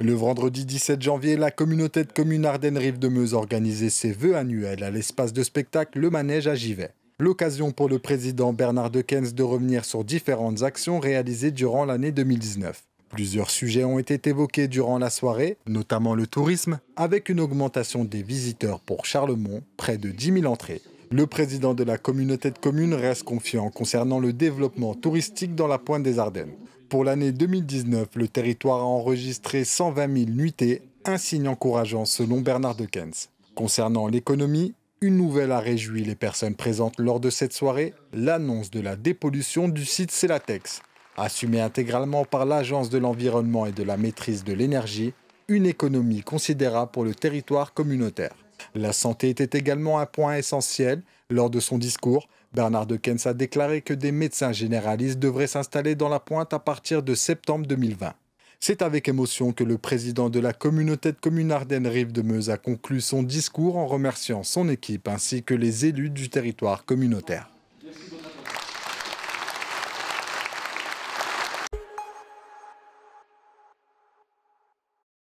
Le vendredi 17 janvier, la communauté de communes Ardennes-Rive de Meuse organisait ses vœux annuels à l'espace de spectacle Le Manège à Givet. L'occasion pour le président Bernard DeKens de revenir sur différentes actions réalisées durant l'année 2019. Plusieurs sujets ont été évoqués durant la soirée, notamment le tourisme, avec une augmentation des visiteurs pour Charlemont, près de 10 000 entrées. Le président de la communauté de communes reste confiant concernant le développement touristique dans la pointe des Ardennes. Pour l'année 2019, le territoire a enregistré 120 000 nuitées, un signe encourageant selon Bernard Dequens. Concernant l'économie, une nouvelle a réjoui les personnes présentes lors de cette soirée, l'annonce de la dépollution du site Célatex. Assumée intégralement par l'Agence de l'environnement et de la maîtrise de l'énergie, une économie considérable pour le territoire communautaire. La santé était également un point essentiel. Lors de son discours, Bernard de Kens a déclaré que des médecins généralistes devraient s'installer dans la pointe à partir de septembre 2020. C'est avec émotion que le président de la communauté de communes Ardennes Rive de Meuse a conclu son discours en remerciant son équipe ainsi que les élus du territoire communautaire.